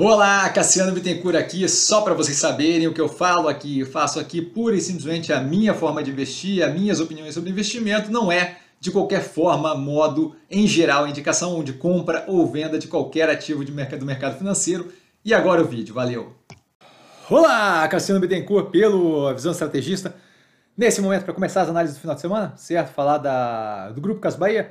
Olá, Cassiano Bittencourt aqui, só para vocês saberem o que eu falo aqui, eu faço aqui pura e simplesmente a minha forma de investir, as minhas opiniões sobre investimento, não é de qualquer forma, modo, em geral, indicação de compra ou venda de qualquer ativo de mercado, do mercado financeiro. E agora o vídeo, valeu! Olá, Cassiano Bittencourt pelo Visão Estrategista. Nesse momento, para começar as análises do final de semana, certo? Falar da, do Grupo Casa Bahia,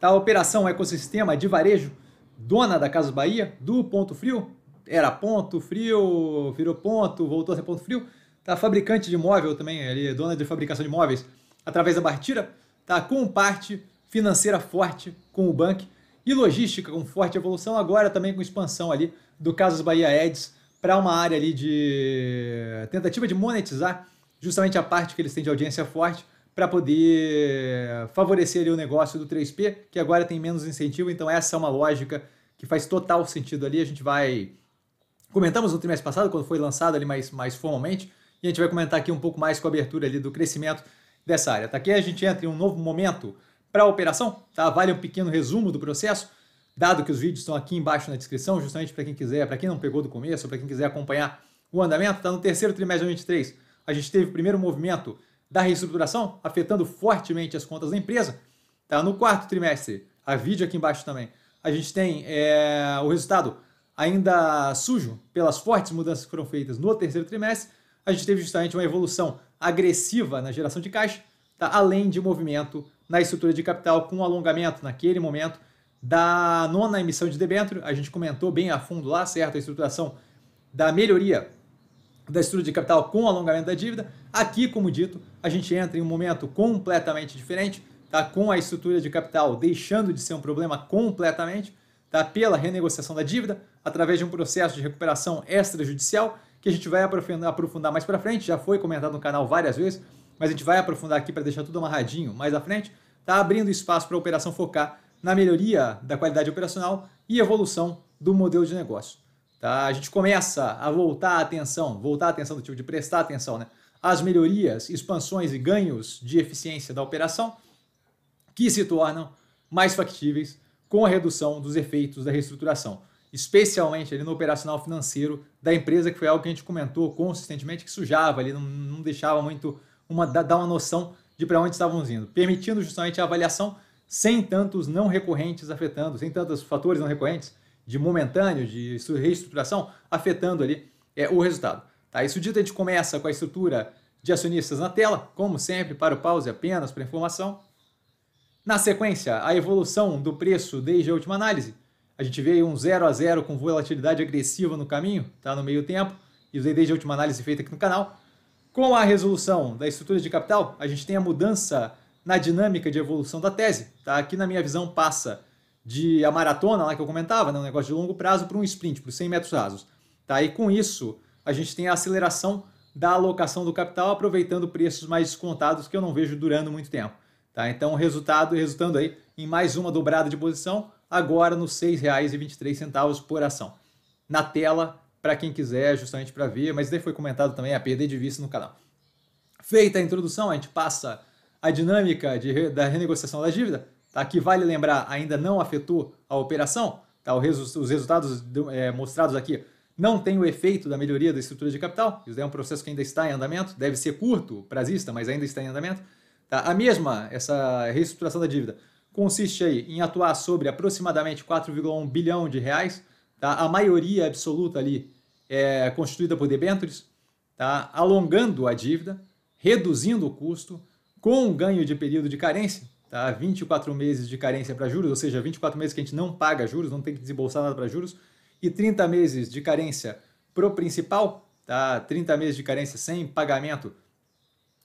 da Operação Ecossistema de Varejo, dona da Casa Bahia, do Ponto Frio, era ponto frio, virou ponto, voltou a ser ponto frio. Tá fabricante de móvel também, ali é dona de fabricação de móveis, através da Bartira, tá com parte financeira forte com o banco e logística com forte evolução, agora também com expansão ali do Casas Bahia Eds para uma área ali de tentativa de monetizar justamente a parte que eles têm de audiência forte para poder favorecer ali o negócio do 3P, que agora tem menos incentivo, então essa é uma lógica que faz total sentido ali, a gente vai Comentamos no trimestre passado, quando foi lançado ali mais, mais formalmente, e a gente vai comentar aqui um pouco mais com a abertura ali do crescimento dessa área. Tá aqui a gente entra em um novo momento para a operação, tá? Vale um pequeno resumo do processo, dado que os vídeos estão aqui embaixo na descrição, justamente para quem quiser, para quem não pegou do começo, para quem quiser acompanhar o andamento, tá no terceiro trimestre de 2023. A gente teve o primeiro movimento da reestruturação, afetando fortemente as contas da empresa. Tá no quarto trimestre, a vídeo aqui embaixo também. A gente tem é, o resultado ainda sujo pelas fortes mudanças que foram feitas no terceiro trimestre, a gente teve justamente uma evolução agressiva na geração de caixa, tá? além de movimento na estrutura de capital com alongamento naquele momento da nona emissão de debênture. A gente comentou bem a fundo lá, certo? A estruturação da melhoria da estrutura de capital com alongamento da dívida. Aqui, como dito, a gente entra em um momento completamente diferente, tá? com a estrutura de capital deixando de ser um problema completamente, tá? pela renegociação da dívida, através de um processo de recuperação extrajudicial, que a gente vai aprofundar mais para frente, já foi comentado no canal várias vezes, mas a gente vai aprofundar aqui para deixar tudo amarradinho mais à frente, está abrindo espaço para a operação focar na melhoria da qualidade operacional e evolução do modelo de negócio. Tá? A gente começa a voltar a atenção, voltar a atenção do tipo de prestar atenção, né? As melhorias, expansões e ganhos de eficiência da operação que se tornam mais factíveis com a redução dos efeitos da reestruturação especialmente ali no operacional financeiro da empresa, que foi algo que a gente comentou consistentemente, que sujava ali, não, não deixava muito uma, dar uma noção de para onde estávamos indo, permitindo justamente a avaliação sem tantos não recorrentes afetando, sem tantos fatores não recorrentes de momentâneo, de reestruturação, afetando ali é, o resultado. Tá? Isso dito, a gente começa com a estrutura de acionistas na tela, como sempre, para o pause apenas para informação. Na sequência, a evolução do preço desde a última análise, a gente veio um 0 a 0 com volatilidade agressiva no caminho, tá no meio tempo, e usei desde a última análise feita aqui no canal. Com a resolução da estrutura de capital, a gente tem a mudança na dinâmica de evolução da tese. Tá? Aqui, na minha visão, passa de a maratona lá que eu comentava, né? um negócio de longo prazo, para um sprint, para 100 metros rasos. Tá? E com isso, a gente tem a aceleração da alocação do capital, aproveitando preços mais descontados que eu não vejo durando muito tempo. Tá? Então, resultado resultando aí em mais uma dobrada de posição, agora nos R$ 6,23 por ação. Na tela, para quem quiser, justamente para ver, mas daí foi comentado também a é, perder de vista no canal. Feita a introdução, a gente passa a dinâmica de, da renegociação da dívida, tá? que vale lembrar, ainda não afetou a operação, tá? os resultados é, mostrados aqui não tem o efeito da melhoria da estrutura de capital, isso é um processo que ainda está em andamento, deve ser curto, prazista, mas ainda está em andamento. Tá? A mesma, essa reestruturação da dívida, consiste aí em atuar sobre aproximadamente 4,1 bilhão de reais, tá? a maioria absoluta ali é constituída por debêntures, tá? alongando a dívida, reduzindo o custo, com um ganho de período de carência, tá? 24 meses de carência para juros, ou seja, 24 meses que a gente não paga juros, não tem que desembolsar nada para juros, e 30 meses de carência para o principal, tá? 30 meses de carência sem pagamento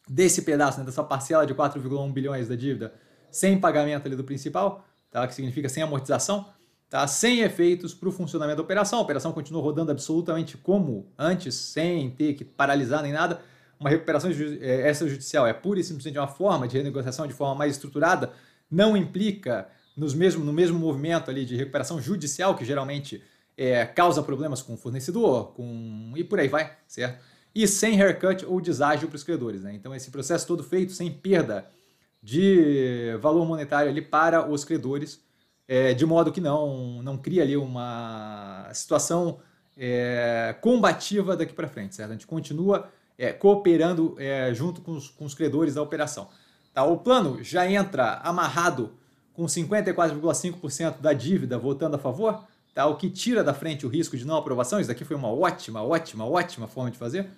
desse pedaço, né? dessa parcela de 4,1 bilhões da dívida, sem pagamento ali do principal, tá? que significa sem amortização, tá? sem efeitos para o funcionamento da operação. A operação continua rodando absolutamente como antes, sem ter que paralisar nem nada. Uma recuperação é, extrajudicial é pura e simplesmente uma forma de renegociação de forma mais estruturada, não implica nos mesmo, no mesmo movimento ali de recuperação judicial, que geralmente é, causa problemas com o fornecedor, com e por aí vai, certo? E sem haircut ou deságio para os credores. Né? Então, esse processo todo feito sem perda de valor monetário ali para os credores, é, de modo que não, não cria ali uma situação é, combativa daqui para frente, certo? A gente continua é, cooperando é, junto com os, com os credores da operação. Tá? O plano já entra amarrado com 54,5% da dívida votando a favor, tá? o que tira da frente o risco de não aprovação. Isso daqui foi uma ótima, ótima, ótima forma de fazer.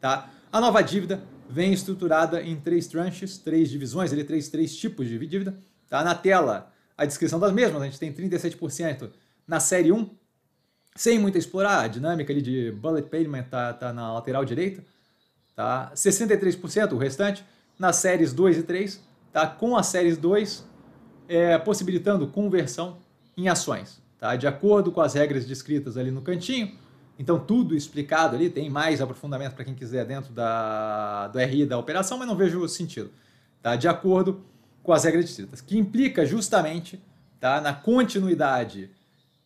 Tá? A nova dívida vem estruturada em três tranches, três divisões, ele três, três tipos de dívida. Tá na tela a descrição das mesmas, a gente tem 37% na série 1, sem muito explorar, a dinâmica ali de bullet payment tá, tá na lateral direita, tá? 63% o restante nas séries 2 e 3, tá? Com as séries 2 é, possibilitando conversão em ações, tá? De acordo com as regras descritas ali no cantinho, então, tudo explicado ali, tem mais aprofundamento para quem quiser dentro da, do RI da operação, mas não vejo sentido. Tá? De acordo com as regras distritas, que implica justamente tá, na continuidade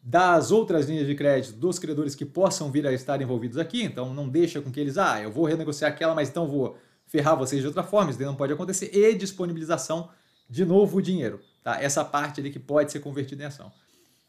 das outras linhas de crédito dos credores que possam vir a estar envolvidos aqui. Então, não deixa com que eles, ah, eu vou renegociar aquela, mas então vou ferrar vocês de outra forma, isso não pode acontecer. E disponibilização de novo dinheiro, tá? essa parte ali que pode ser convertida em ação.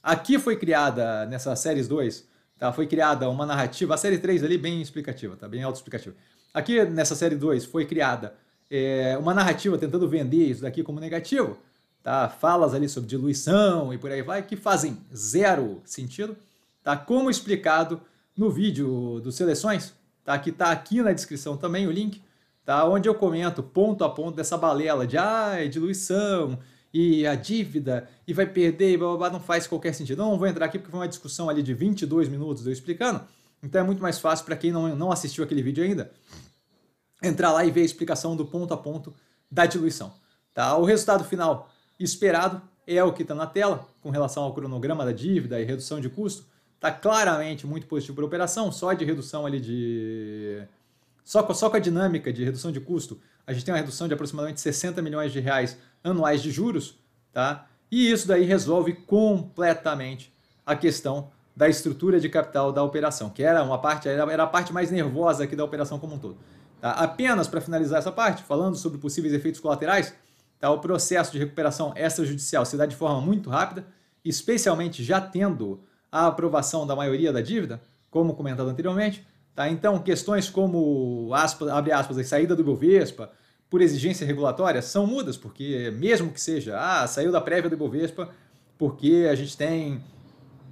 Aqui foi criada, nessa Séries 2, Tá? Foi criada uma narrativa, a série 3 ali bem explicativa, tá? bem autoexplicativa. Aqui nessa série 2 foi criada é, uma narrativa tentando vender isso daqui como negativo, tá? falas ali sobre diluição e por aí vai, que fazem zero sentido, tá? como explicado no vídeo dos Seleções, tá? que está aqui na descrição também o link, tá? onde eu comento ponto a ponto dessa balela de ah, é diluição, e a dívida e vai perder e blá, blá, blá não faz qualquer sentido. não vou entrar aqui porque foi uma discussão ali de 22 minutos eu explicando, então é muito mais fácil para quem não, não assistiu aquele vídeo ainda entrar lá e ver a explicação do ponto a ponto da diluição. Tá? O resultado final esperado é o que está na tela com relação ao cronograma da dívida e redução de custo. Está claramente muito positivo para a operação, só de redução ali de só com, só com a dinâmica de redução de custo, a gente tem uma redução de aproximadamente 60 milhões de reais anuais de juros, tá? E isso daí resolve completamente a questão da estrutura de capital da operação, que era uma parte, era a parte mais nervosa aqui da operação como um todo. Tá? Apenas para finalizar essa parte, falando sobre possíveis efeitos colaterais, tá? o processo de recuperação extrajudicial se dá de forma muito rápida, especialmente já tendo a aprovação da maioria da dívida, como comentado anteriormente, Tá? Então, questões como aspas, abre aspas, a saída do Bovespa por exigência regulatória são mudas, porque mesmo que seja, ah, saiu da prévia do Bovespa porque a gente tem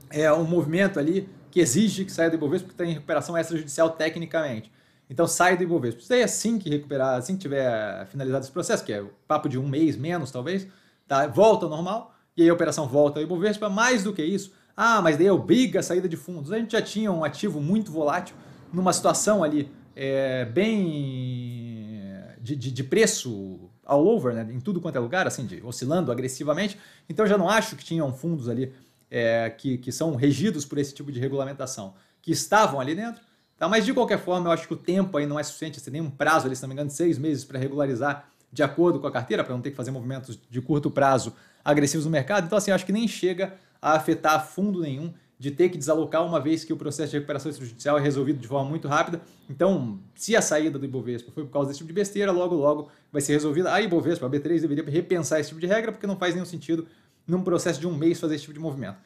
é, um movimento ali que exige que saia do Ibovespa porque tem recuperação extrajudicial tecnicamente. Então sai do Ibovespa. Isso daí é assim que recuperar, assim que tiver finalizado esse processo, que é o papo de um mês menos talvez, tá? volta ao normal e aí a operação volta ao Ibovespa. Mais do que isso, ah, mas daí obriga a saída de fundos. A gente já tinha um ativo muito volátil numa situação ali é, bem de, de, de, preço all over, né? em tudo quanto é lugar, assim, de, oscilando agressivamente. Então eu já não acho que tinham fundos ali é, que, que são regidos por esse tipo de regulamentação, que estavam ali dentro. Tá? Mas de qualquer forma, eu acho que o tempo aí não é suficiente, você assim, tem um prazo ali, se não me engano, de seis meses para regularizar de acordo com a carteira, para não ter que fazer movimentos de curto prazo agressivos no mercado. Então, assim, acho que nem chega a afetar fundo nenhum de ter que desalocar uma vez que o processo de recuperação extrajudicial é resolvido de forma muito rápida. Então, se a saída do Ibovespa foi por causa desse tipo de besteira, logo, logo vai ser resolvida. A Ibovespa, a B3, deveria repensar esse tipo de regra, porque não faz nenhum sentido num processo de um mês fazer esse tipo de movimento.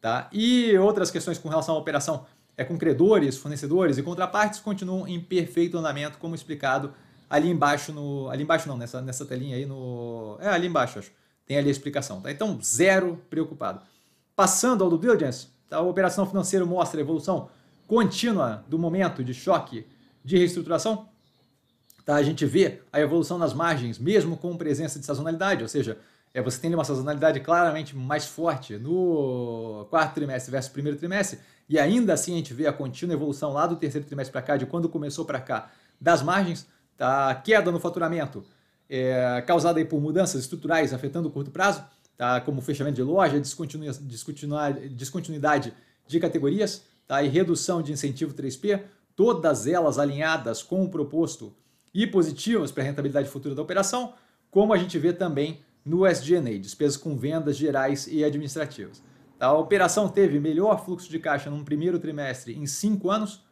Tá? E outras questões com relação à operação é com credores, fornecedores e contrapartes continuam em perfeito andamento, como explicado ali embaixo, no, ali embaixo não, nessa, nessa telinha aí no... É, ali embaixo, acho. Tem ali a explicação, tá? Então, zero preocupado. Passando ao do diligence, a operação financeira mostra a evolução contínua do momento de choque de reestruturação. Tá? A gente vê a evolução nas margens, mesmo com presença de sazonalidade, ou seja, é, você tem uma sazonalidade claramente mais forte no quarto trimestre versus primeiro trimestre, e ainda assim a gente vê a contínua evolução lá do terceiro trimestre para cá, de quando começou para cá, das margens, tá? queda no faturamento é, causada aí por mudanças estruturais afetando o curto prazo, tá? como fechamento de loja, descontinuidade de categorias tá? e redução de incentivo 3P, todas elas alinhadas com o proposto e positivas para a rentabilidade futura da operação, como a gente vê também no SG&A, despesas com vendas gerais e administrativas. Tá? A operação teve melhor fluxo de caixa no primeiro trimestre em cinco anos,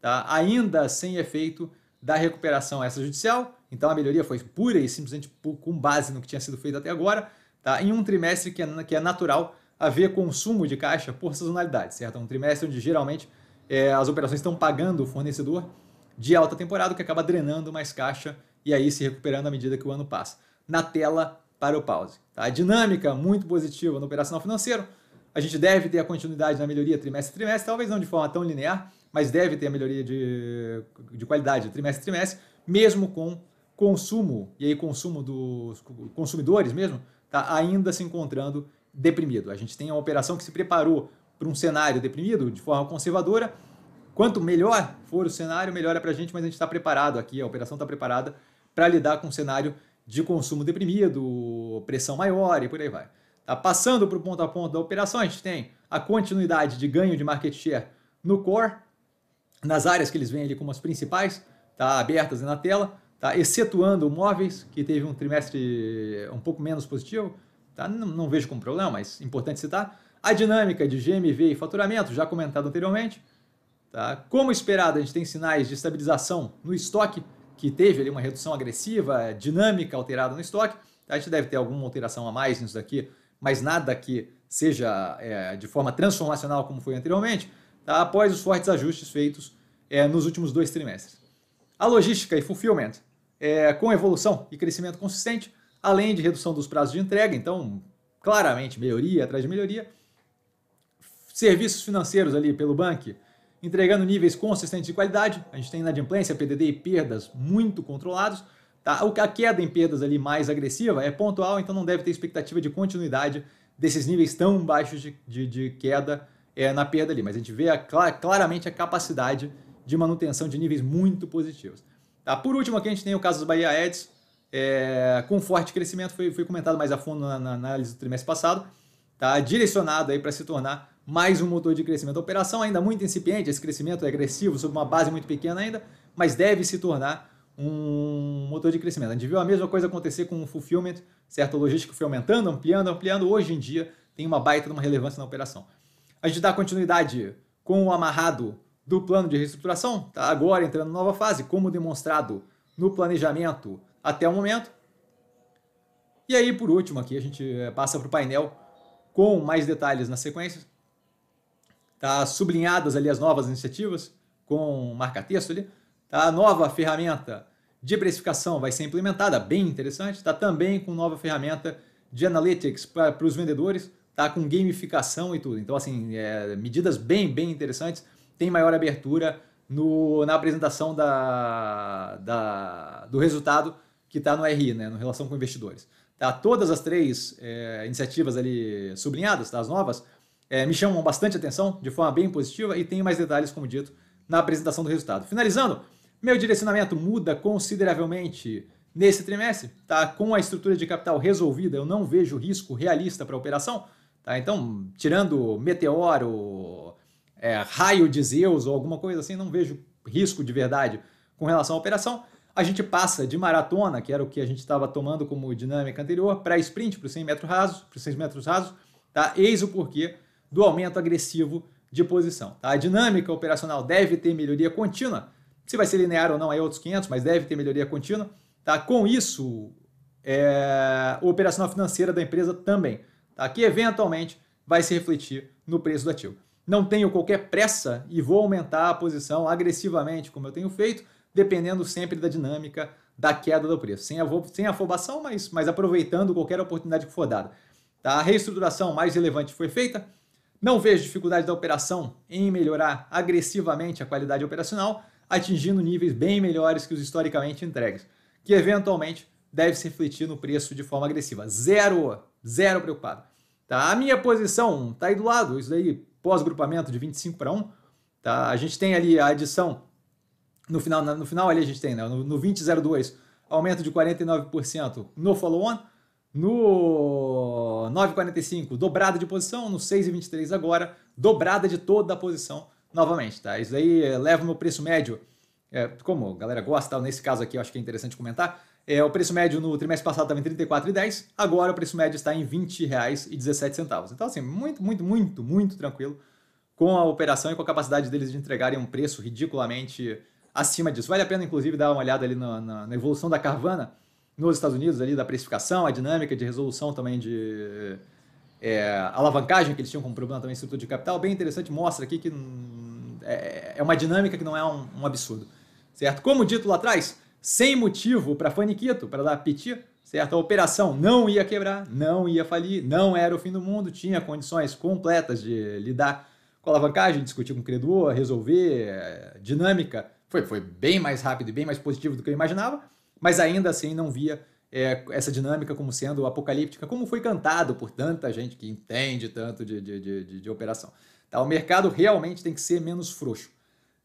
tá? ainda sem efeito da recuperação extrajudicial, então a melhoria foi pura e simplesmente com base no que tinha sido feito até agora, tá? em um trimestre que é, que é natural haver consumo de caixa por sazonalidade, certo? É um trimestre onde geralmente é, as operações estão pagando o fornecedor de alta temporada, que acaba drenando mais caixa e aí se recuperando à medida que o ano passa. Na tela para o pause. Tá? A dinâmica muito positiva no operacional financeiro. A gente deve ter a continuidade na melhoria trimestre a trimestre, talvez não de forma tão linear, mas deve ter a melhoria de, de qualidade trimestre a trimestre, mesmo com consumo, e aí consumo dos consumidores mesmo, está ainda se encontrando deprimido. A gente tem uma operação que se preparou para um cenário deprimido de forma conservadora. Quanto melhor for o cenário, melhor é para a gente, mas a gente está preparado aqui, a operação está preparada para lidar com um cenário de consumo deprimido, pressão maior e por aí vai. Tá passando para o ponto a ponto da operação, a gente tem a continuidade de ganho de market share no core, nas áreas que eles vêm ali como as principais, tá abertas na tela tá? excetuando móveis, que teve um trimestre um pouco menos positivo, tá? não, não vejo como problema, mas importante citar. A dinâmica de GMV e faturamento, já comentado anteriormente. Tá? Como esperado, a gente tem sinais de estabilização no estoque, que teve ali uma redução agressiva, dinâmica alterada no estoque. A gente deve ter alguma alteração a mais nisso daqui, mas nada que seja é, de forma transformacional como foi anteriormente, tá? após os fortes ajustes feitos é, nos últimos dois trimestres. A logística e fulfillment é, com evolução e crescimento consistente, além de redução dos prazos de entrega, então claramente melhoria atrás de melhoria. Serviços financeiros ali pelo bank entregando níveis consistentes de qualidade, a gente tem inadimplência, PDD e perdas muito controlados. Tá? A queda em perdas ali mais agressiva é pontual, então não deve ter expectativa de continuidade desses níveis tão baixos de, de, de queda é, na perda ali, mas a gente vê a, claramente a capacidade de manutenção de níveis muito positivos. Tá? Por último, aqui a gente tem o caso do Bahia Eds, é, com forte crescimento, foi, foi comentado mais a fundo na, na análise do trimestre passado, tá? direcionado para se tornar mais um motor de crescimento. A operação ainda muito incipiente, esse crescimento é agressivo, sobre uma base muito pequena ainda, mas deve se tornar um motor de crescimento. A gente viu a mesma coisa acontecer com o fulfillment, certo? O logístico foi aumentando, ampliando, ampliando. Hoje em dia tem uma baita de uma relevância na operação. A gente dá continuidade com o amarrado do plano de reestruturação está agora entrando nova fase, como demonstrado no planejamento até o momento. E aí, por último, aqui a gente eh, passa para o painel com mais detalhes na sequência. Tá sublinhadas ali as novas iniciativas com marca-texto ali. Tá? A nova ferramenta de precificação vai ser implementada, bem interessante. Está também com nova ferramenta de analytics para os vendedores, tá? com gamificação e tudo. Então, assim, é, medidas bem, bem interessantes tem maior abertura no, na apresentação da, da, do resultado que está no RI, né, no relação com investidores. Tá, todas as três é, iniciativas ali sublinhadas, tá, as novas, é, me chamam bastante atenção de forma bem positiva e tenho mais detalhes, como dito, na apresentação do resultado. Finalizando, meu direcionamento muda consideravelmente nesse trimestre, tá? Com a estrutura de capital resolvida, eu não vejo risco realista para a operação, tá? Então, tirando Meteoro, é, raio de Zeus ou alguma coisa assim, não vejo risco de verdade com relação à operação. A gente passa de maratona, que era o que a gente estava tomando como dinâmica anterior, para sprint, para os 100 metros rasos, para os 6 metros rasos, tá? Eis o porquê do aumento agressivo de posição. Tá? A dinâmica operacional deve ter melhoria contínua, se vai ser linear ou não aí é outros 500, mas deve ter melhoria contínua. Tá? Com isso, é... o operacional financeira da empresa também, tá? que eventualmente vai se refletir no preço do ativo não tenho qualquer pressa e vou aumentar a posição agressivamente, como eu tenho feito, dependendo sempre da dinâmica da queda do preço. Sem, sem afobação, mas, mas aproveitando qualquer oportunidade que for dada. Tá? A reestruturação mais relevante foi feita. Não vejo dificuldade da operação em melhorar agressivamente a qualidade operacional, atingindo níveis bem melhores que os historicamente entregues, que eventualmente deve se refletir no preço de forma agressiva. Zero, zero preocupado. Tá? A minha posição está aí do lado, isso daí pós-grupamento de 25 para 1, tá? a gente tem ali a adição, no final, no final ali a gente tem, né? no, no 2002, aumento de 49% no follow-on, no 9,45 dobrada de posição, no 6,23 agora dobrada de toda a posição novamente, tá? Isso aí leva o meu preço médio, é, como a galera gosta, nesse caso aqui eu acho que é interessante comentar, é, o preço médio no trimestre passado estava em R$ 34,10, agora o preço médio está em R$ 20,17. Então, assim, muito, muito, muito, muito tranquilo com a operação e com a capacidade deles de entregarem um preço ridiculamente acima disso. Vale a pena, inclusive, dar uma olhada ali na, na, na evolução da Carvana nos Estados Unidos, ali da precificação, a dinâmica de resolução também de é, alavancagem que eles tinham como problema também estrutura de capital. Bem interessante, mostra aqui que hum, é, é uma dinâmica que não é um, um absurdo. Certo? Como dito lá atrás, sem motivo para faniquito, para dar piti, certo? A operação não ia quebrar, não ia falir, não era o fim do mundo, tinha condições completas de lidar com a alavancagem, discutir com o credor, resolver, eh, dinâmica. Foi, foi bem mais rápido e bem mais positivo do que eu imaginava, mas ainda assim não via é, essa dinâmica como sendo apocalíptica, como foi cantado por tanta gente que entende tanto de, de, de, de operação. Tá? O mercado realmente tem que ser menos frouxo.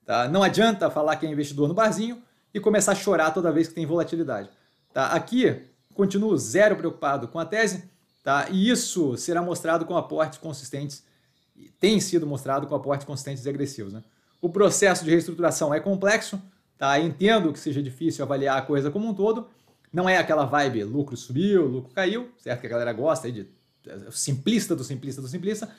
Tá? Não adianta falar que é investidor no barzinho, e começar a chorar toda vez que tem volatilidade. Tá? Aqui, continuo zero preocupado com a tese, tá? e isso será mostrado com aportes consistentes, tem sido mostrado com aportes consistentes e agressivos. Né? O processo de reestruturação é complexo, tá? entendo que seja difícil avaliar a coisa como um todo, não é aquela vibe lucro subiu, lucro caiu, certo? Que a galera gosta de é, simplista do simplista do simplista,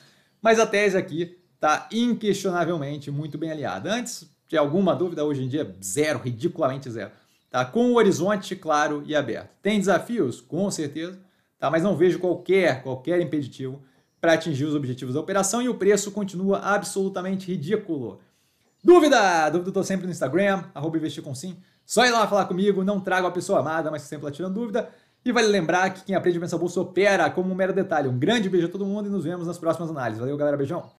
mas a tese aqui está inquestionavelmente muito bem aliada. Antes, de alguma dúvida, hoje em dia, zero, ridiculamente zero. Tá? Com o horizonte claro e aberto. Tem desafios? Com certeza, tá? mas não vejo qualquer, qualquer impeditivo para atingir os objetivos da operação e o preço continua absolutamente ridículo. Dúvida? Dúvida estou sempre no Instagram, arroba investir com sim. Só ir lá falar comigo, não trago a pessoa amada, mas sempre lá tirando dúvida. E vale lembrar que quem aprende a pensar bolsa opera como um mero detalhe. Um grande beijo a todo mundo e nos vemos nas próximas análises. Valeu, galera. Beijão.